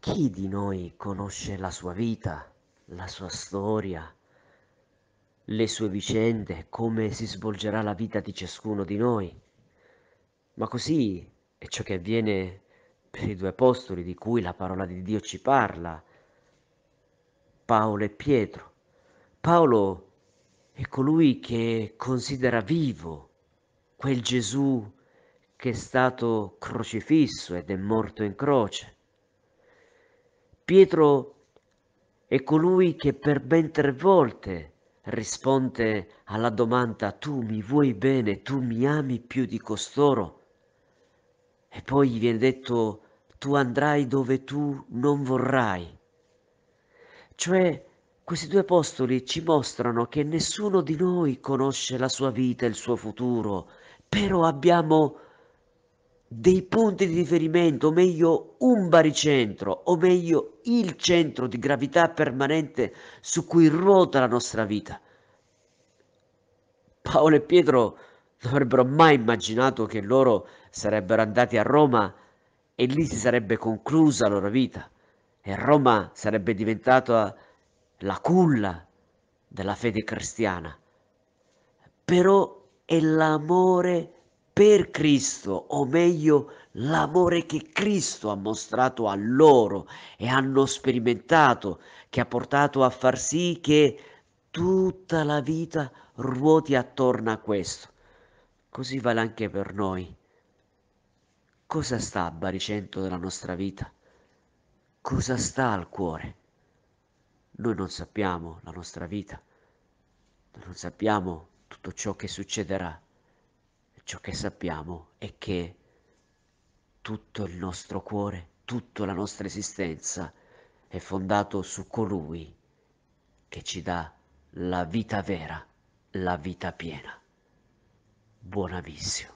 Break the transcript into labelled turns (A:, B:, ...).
A: Chi di noi conosce la sua vita, la sua storia, le sue vicende, come si svolgerà la vita di ciascuno di noi? Ma così è ciò che avviene per i due apostoli di cui la parola di Dio ci parla, Paolo e Pietro. Paolo è colui che considera vivo quel Gesù che è stato crocifisso ed è morto in croce. Pietro è colui che per ben tre volte risponde alla domanda tu mi vuoi bene, tu mi ami più di costoro. E poi gli viene detto tu andrai dove tu non vorrai. Cioè, questi due apostoli ci mostrano che nessuno di noi conosce la sua vita e il suo futuro, però abbiamo dei punti di riferimento, o meglio un baricentro, o meglio il centro di gravità permanente su cui ruota la nostra vita. Paolo e Pietro non avrebbero mai immaginato che loro sarebbero andati a Roma e lì si sarebbe conclusa la loro vita e Roma sarebbe diventata la culla della fede cristiana. Però è l'amore per Cristo, o meglio l'amore che Cristo ha mostrato a loro e hanno sperimentato, che ha portato a far sì che tutta la vita ruoti attorno a questo. Così vale anche per noi. Cosa sta a baricentro della nostra vita? Cosa sta al cuore? Noi non sappiamo la nostra vita, non sappiamo tutto ciò che succederà ciò che sappiamo è che tutto il nostro cuore, tutta la nostra esistenza è fondato su colui che ci dà la vita vera, la vita piena. Buona visione.